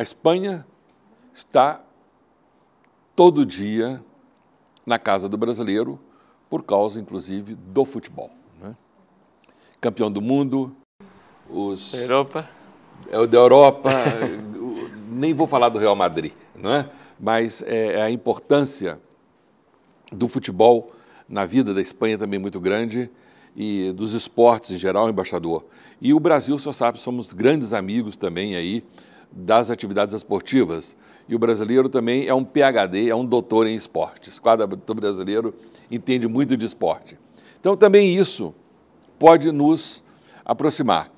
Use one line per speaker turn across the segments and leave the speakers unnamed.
A Espanha está todo dia na casa do brasileiro, por causa, inclusive, do futebol. Né? Campeão do mundo, os. Europa. É, da Europa. nem vou falar do Real Madrid, não é? mas é, é, a importância do futebol na vida da Espanha também muito grande e dos esportes em geral, embaixador. E o Brasil, senhor sabe, somos grandes amigos também aí das atividades esportivas. E o brasileiro também é um PhD, é um doutor em esportes. O quadro brasileiro entende muito de esporte. Então, também isso pode nos aproximar.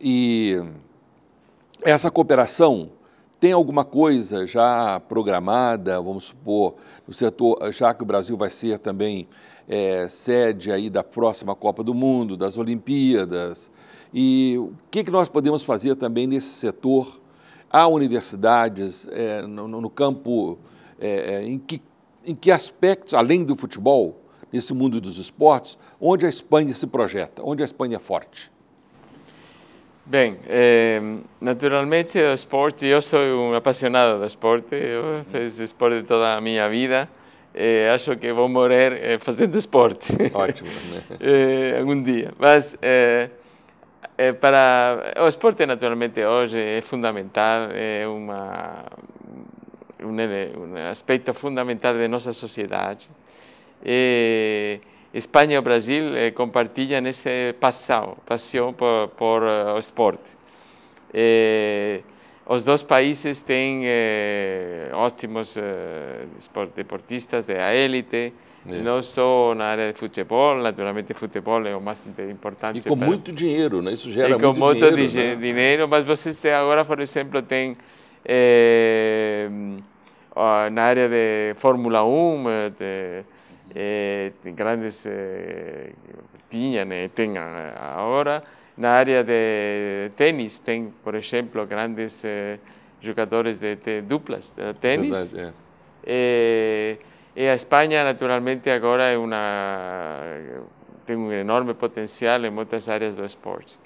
E essa cooperação tem alguma coisa já programada, vamos supor, no setor, já que o Brasil vai ser também é, sede aí da próxima Copa do Mundo, das Olimpíadas. E o que, que nós podemos fazer também nesse setor há universidades é, no, no, campo é, é, em, que, em que aspectos, além do futebol, nesse mundo dos esportes, onde a Espanha se projeta, onde a Espanha é forte? Bem,
é, naturalmente o esporte, eu sou um apaixonado do esporte, eu fiz esporte toda a minha vida, é, acho que vou morrer é, fazendo esporte. Ótimo, né? Eh, algum dia. Mas eh, é, para o esporte naturalmente hoje é fundamental, é uma um, um aspecto fundamental da nossa sociedade. E Espanha e o Brasil é, eh, compartilham essa passão paixão por, por eh, o esporte. E, os dois países têm ótimos deportistas desportistas da élite, é. Não só na área de futebol, naturalmente futebol é o mais importante. E com para... muito
dinheiro, né? Isso gera e muito, muito dinheiro. com muito né?
dinheiro, mas vocês têm agora, por exemplo, tem é, eh, na área de Fórmula 1, eh, de, é, eh, tem grandes, é, tinha, né? tem agora, na área de tênis, tem, por exemplo, grandes jogadores de, de duplas, de tênis. Verdade, é. Y eh, España naturalmente ahora tiene una un enorme potencial en muchas áreas del sports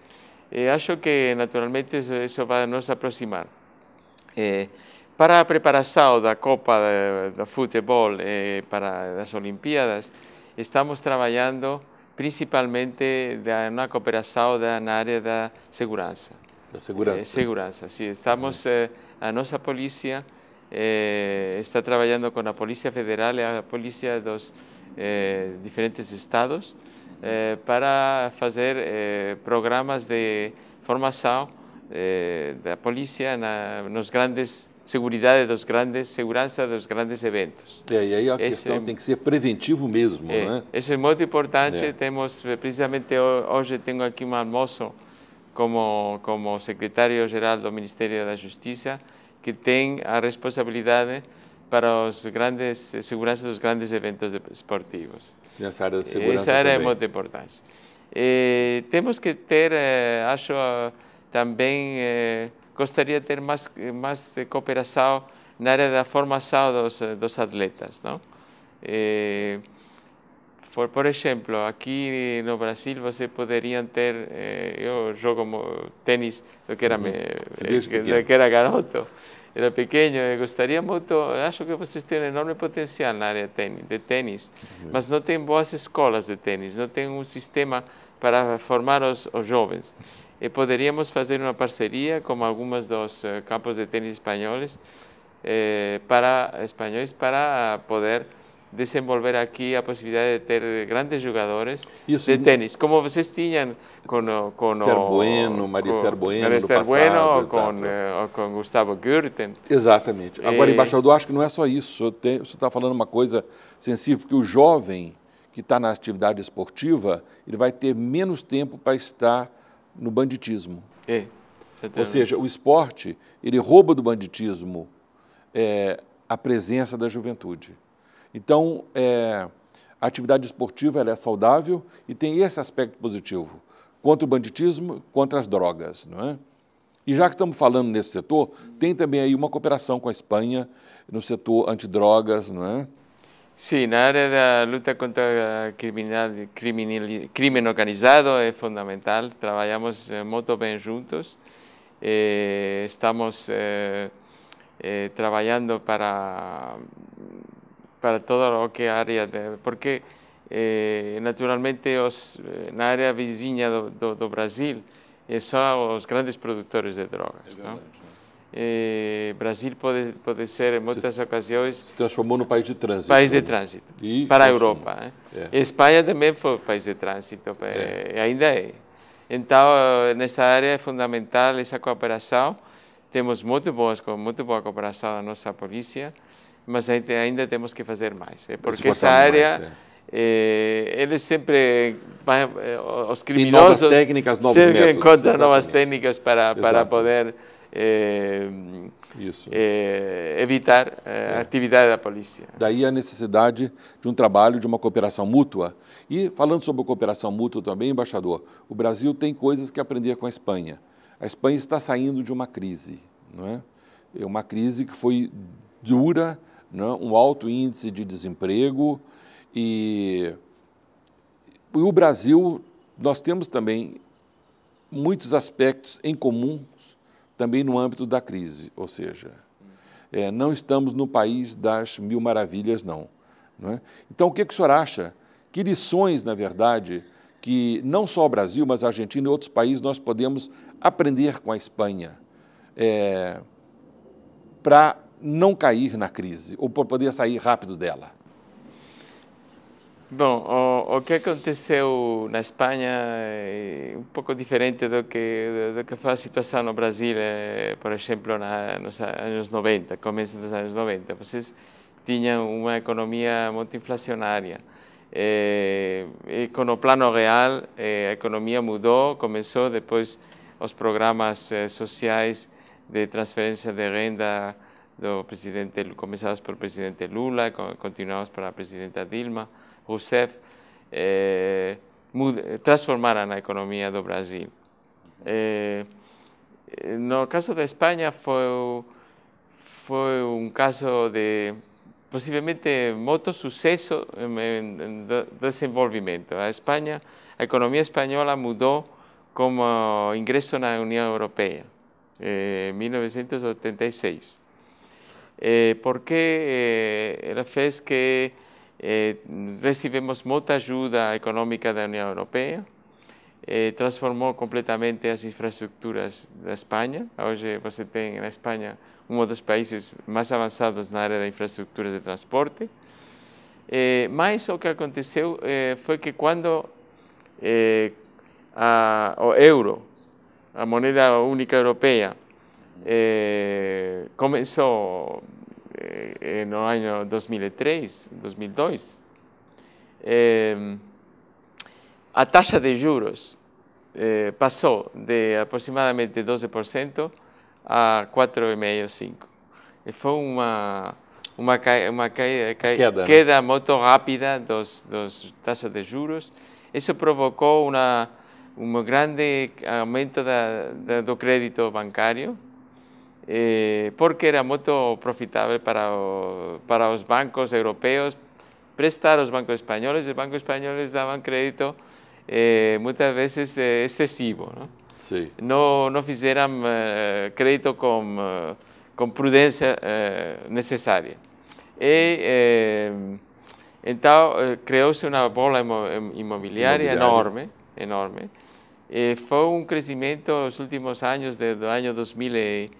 Y eh, acho que naturalmente eso, va a nos aproximar. Eh, para para preparación de la Copa de Fútbol para las Olimpiadas, estamos trabajando principalmente en una cooperación en en área de seguridad seguridad. seguridad sí segurança, Estamos, eh, a policía. eh, está trabalhando com a polícia Federal e a polícia dos eh, diferentes estados eh, para fazer eh, programas de formação eh, da polícia na, nos grandes seguridade dos grandes, segurança dos grandes eventos. É, e aí a esse, questão tem que ser
preventivo mesmo, é, né?
Isso é muito importante. É. Temos, eh, precisamente hoje, tenho aqui um almoço como, como secretário-geral do Ministério da Justiça, que tiene la responsabilidad para la grandes eh, de los grandes eventos esportivos. Nessa e área de segurança área es muy importante. Eh, Tenemos que tener, eh, acho, ah, también gustaría de más mais mais la área de formación de los atletas, não? Por, por exemplo, aqui no Brasil você poderiam ter, eh, eu jogo tênis do que era, uhum. me, eh, que era garoto, era pequeno, eu eh, gostaria muito, acho que vocês têm um enorme potencial na área de tênis, uhum. mas não tem boas escolas de tênis, não tem um sistema para formar os, os jovens. E poderíamos fazer uma parceria com algumas dos eh, campos de tênis espanhóis, eh, para, espanhóis para poder desenvolver aqui a possibilidade de ter grandes jogadores Isso, de tênis, como vocês tinham com, com Esther o, Bueno, Maria Esther Bueno, bueno com, uh, com Gustavo Gürten. Exatamente. Agora, e... Eh, embaixador,
acho que não é só isso. você está falando uma coisa sensível, porque o jovem que está na atividade esportiva, ele vai ter menos tempo para estar no banditismo. É, Ou seja, o esporte, ele rouba do banditismo é, a presença da juventude. Então, é, a atividade esportiva é saudável e tem esse aspecto positivo, contra o banditismo, contra as drogas. Não é? E já que estamos falando nesse setor, tem também aí uma cooperação com a Espanha no setor antidrogas, não é?
Sim, na área da luta contra a crime organizado é fundamental, trabalhamos eh, muito bem juntos, eh, estamos eh, trabalhando para para toda o que a é área de, porque eh, naturalmente os, eh, na área vizinha do, do, do Brasil é só os grandes produtores de drogas. É não? É, Brasil pode pode ser em muitas se, ocasiões
se transformou no país de trânsito país de né? trânsito e para consumo. a Europa né? é.
Espanha também foi país de trânsito é. ainda é então nessa área é fundamental essa cooperação temos muito boas muito boa cooperação da nossa polícia mas ainda temos que fazer mais. Eh, porque essa área, mais, é. Eh. Eh, eles sempre, os criminosos... novas técnicas, novos sempre métodos. encontram novas técnicas para, para poder é, é, evitar a atividade
da polícia. Daí a necessidade de um trabalho, de uma cooperação mútua. E falando sobre cooperação mútua também, embaixador, o Brasil tem coisas que aprender com a Espanha. A Espanha está saindo de uma crise, não é? É uma crise que foi dura, né, um alto índice de desemprego e, e o Brasil, nós temos também muitos aspectos em comum também no âmbito da crise, ou seja, é, não estamos no país das mil maravilhas, não. É? Então, o que, que o senhor acha? Que lições, na verdade, que não só o Brasil, mas a Argentina e outros países nós podemos aprender com a Espanha é, para não cair na crise ou para poder sair rápido dela?
Bom, o, o, que aconteceu na Espanha é um pouco diferente do que, do que foi a situação no Brasil, eh, por exemplo, na, nos anos 90, começo dos anos 90. Vocês tinham uma economia muito inflacionária. Eh, e com o plano real, eh, a economia mudou, começou depois os programas sociais de transferência de renda do presidente, el presidente Lula, para la presidenta Dilma Rousseff, eh, eh la economía economia Brasil. Eh, en no caso de España fue un caso de posiblemente muito suceso em, desenvolvimento. A Espanha, a economia espanhola mudou como ingreso a la Unión Europea eh, en 1986. eh, porque eh, ela fez que eh, recebemos muita ajuda econômica da União Europeia, eh, transformou completamente as infraestruturas da Espanha. Hoje você tem na Espanha um dos países mais avançados na área da infraestrutura de transporte. mas o que aconteceu foi que quando a, o euro, a moneda única europeia, começou eh, no año 2003, 2002, eh, a tasa de juros eh, de aproximadamente 12% a 4,5%, 5%. Foi uma, uma, uma queda, queda né? muito rápida das dos taxas de juros. Isso provocou uma, um grande aumento da, da, do crédito bancário, Eh, porque era muy profitable para, para los bancos europeos, prestar a los bancos españoles, los bancos españoles daban crédito eh, muchas veces eh, excesivo, ¿no? Sí. No, no hicieran crédito con, con prudencia necesaria. Y, entonces creóse una bola inmobiliaria, enorme, enorme. fue un crecimiento en los últimos años, desde el año 2000.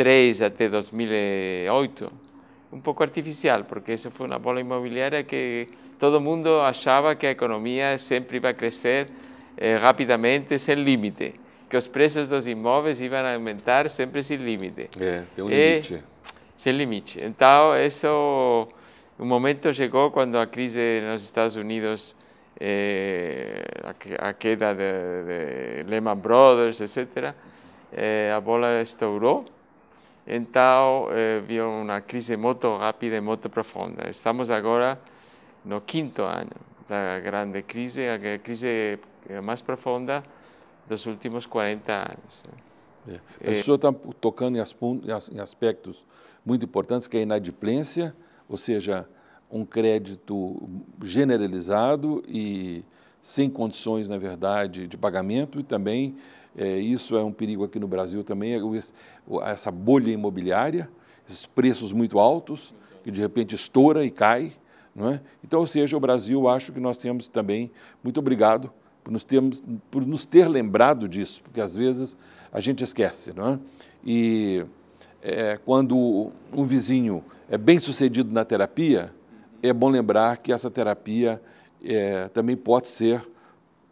3 até 2008, un poco artificial, porque eso fue una bola inmobiliaria que todo el mundo achaba que la economía siempre iba a crecer eh, rápidamente, sin límite, que los precios de los inmuebles iban a aumentar siempre sin límite. É, eh, tem límite. limite. Sem limite. Então, isso, um momento chegou quando a nos Estados Unidos, eh, la a, queda de, Lehman Brothers, etc., eh, a bola estourou. Então, eh, viu uma crise muito rápida e muito profunda. Estamos agora no quinto ano da grande crise, a crise mais eh, profunda dos últimos 40 anos. Né?
É. Eh, o senhor está tocando em aspectos muito importantes, que é a inadimplência, ou seja, um crédito generalizado e sem condições, na verdade, de pagamento e também é, isso é um perigo aqui no Brasil também, é essa bolha imobiliária, esses preços muito altos, que de repente estoura e cai. É? Então, ou seja, o Brasil, acho que nós temos também, muito obrigado por nos, termos, por nos ter lembrado disso, porque às vezes a gente esquece. Não é? E é, quando um vizinho é bem sucedido na terapia, é bom lembrar que essa terapia é, também pode ser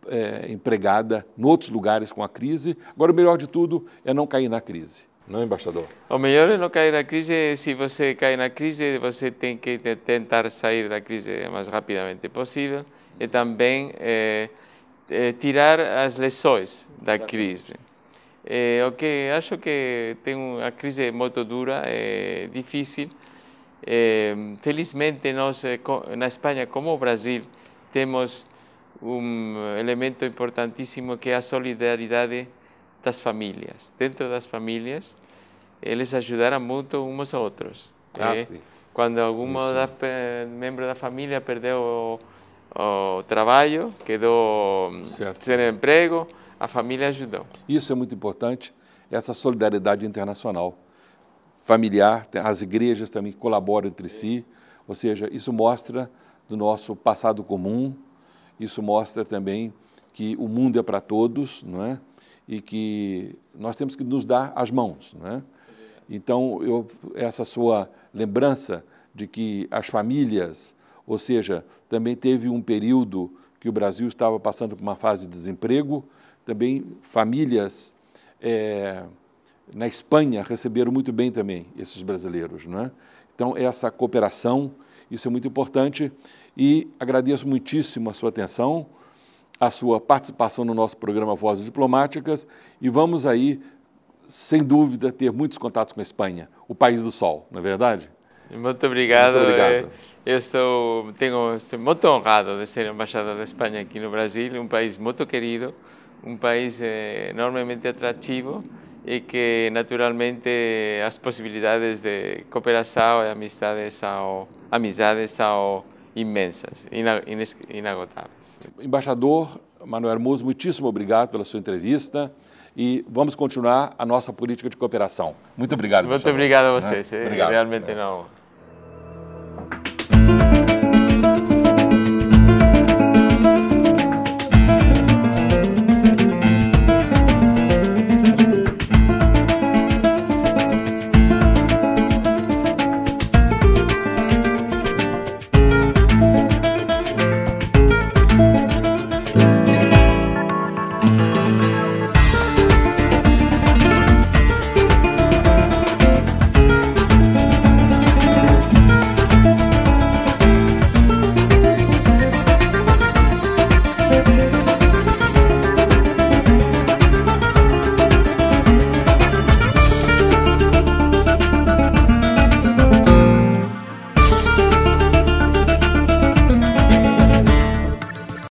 é, empregada em outros lugares com a crise. Agora, o melhor de tudo é não cair na crise. Não, é, embaixador?
O melhor é não cair na crise. É se você cai na crise, você tem que tentar sair da crise o mais rapidamente possível e também é, é, tirar as lições da Exatamente. crise. É, o que acho que tem uma crise é muito dura, é difícil. felizmente, nós na Espanha, como o Brasil, temos um elemento importantíssimo que é a solidariedade das famílias Dentro das famílias eles ajudaram muito uns aos outros. Ah, é, Quando algum membro da família perdeu o, o trabalho, quedou certo. sem emprego, a família ajudou.
Isso é muito importante, essa solidariedade internacional, familiar, as igrejas também colaboram entre si, ou seja, isso mostra do nosso passado comum, isso mostra também que o mundo é para todos, não é? E que nós temos que nos dar as mãos, não é? Então, eu, essa sua lembrança de que as famílias, ou seja, também teve um período que o Brasil estava passando por uma fase de desemprego, também famílias é, na Espanha receberam muito bem também esses brasileiros, não é? Então, essa cooperação, isso é muito importante e agradeço muitíssimo a sua atenção, a sua participação no nosso programa Vozes Diplomáticas e vamos aí, sem dúvida, ter muitos contatos com a Espanha, o país do sol, não é verdade?
Muito obrigado. Muito obrigado. Eu estou, tenho, estou muito honrado de ser embaixador da Espanha aqui no Brasil, um país muito querido, um país eh, enormemente atrativo e que naturalmente as possibilidades de cooperação e amizades são, amizades são imensas, inagotáveis.
Embaixador Manuel Hermoso, muitíssimo obrigado pela sua entrevista e vamos continuar a nossa política de cooperação. Muito obrigado. Muito obrigado a né? vocês. Né? Obrigado. Realmente é. não.